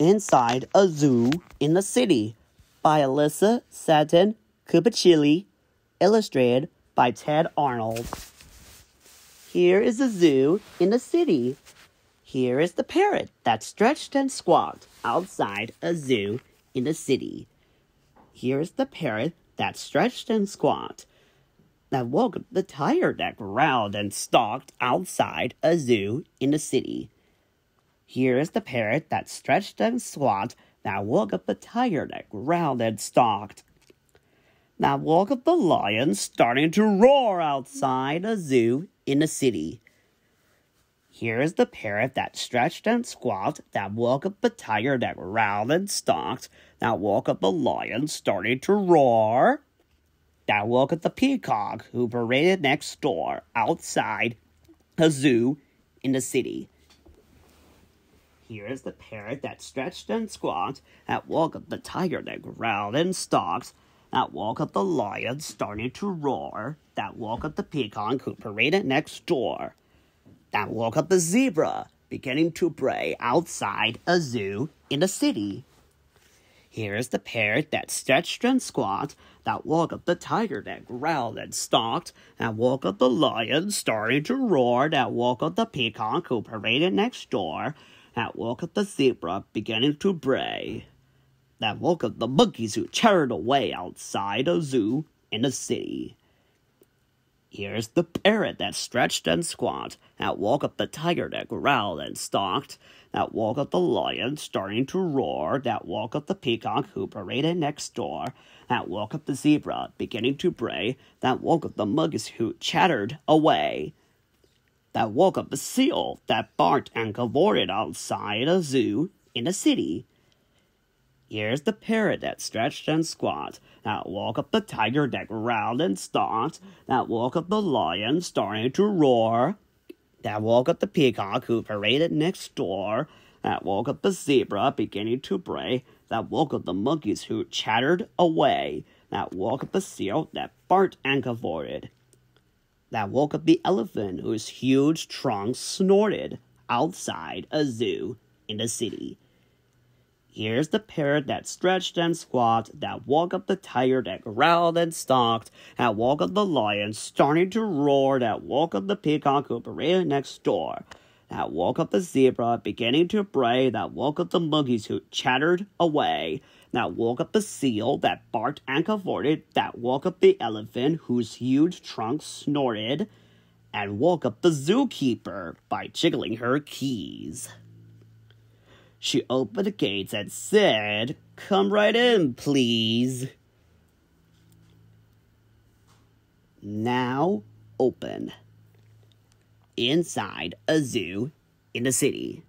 Inside a Zoo in the City by Alyssa Satin Cupachilli, illustrated by Ted Arnold. Here is a zoo in the city. Here is the parrot that stretched and squawked outside a zoo in the city. Here is the parrot that stretched and squawked that woke the tiger that growled and stalked outside a zoo in the city. Here is the parrot that stretched and swamped, that woke up the tiger that growled and stalked. That woke up the lion starting to roar outside a zoo in a city. Here is the parrot that stretched and squawked, that woke up the tiger that growled and stalked, that woke up the lion starting to roar. That woke up the peacock who paraded next door outside a zoo in the city. Here is the parrot that stretched and squawked, that up the tiger that growled and stalked. that up the lion starting to roar, that up the peacock who paraded next door, that up the zebra beginning to bray outside a zoo in a city. Here is the parrot that stretched and squawked, that up the tiger that growled and stalked, that up the lion starting to roar, that up the peacock who paraded next door, that woke the zebra beginning to bray, that woke the monkeys who chattered away outside a zoo in a city. Here's the parrot that stretched and squawked, that woke up the tiger that growled and stalked, that woke up the lion starting to roar, that woke up the peacock who paraded next door, that woke up the zebra beginning to bray, that woke up the monkeys who chattered away that woke up a seal that barked and cavorted outside a zoo in a city. Here's the parrot that stretched and squat, that woke up the tiger that growled and snort, that woke up the lion starting to roar, that woke up the peacock who paraded next door, that woke up the zebra beginning to bray, that woke up the monkeys who chattered away, that woke up the seal that barked and cavorted that woke up the elephant whose huge trunk snorted outside a zoo in the city. Here's the parrot that stretched and squawked, that woke up the tiger that growled and stalked, that woke up the lion starting to roar, that woke up the peacock who paraded next door that walk of the zebra beginning to bray, that walk of the monkeys who chattered away, that walk of the seal that barked and cavorted, that walk of the elephant whose huge trunk snorted, and walk up the zookeeper by jiggling her keys. She opened the gates and said, Come right in, please. Now open inside a zoo in the city.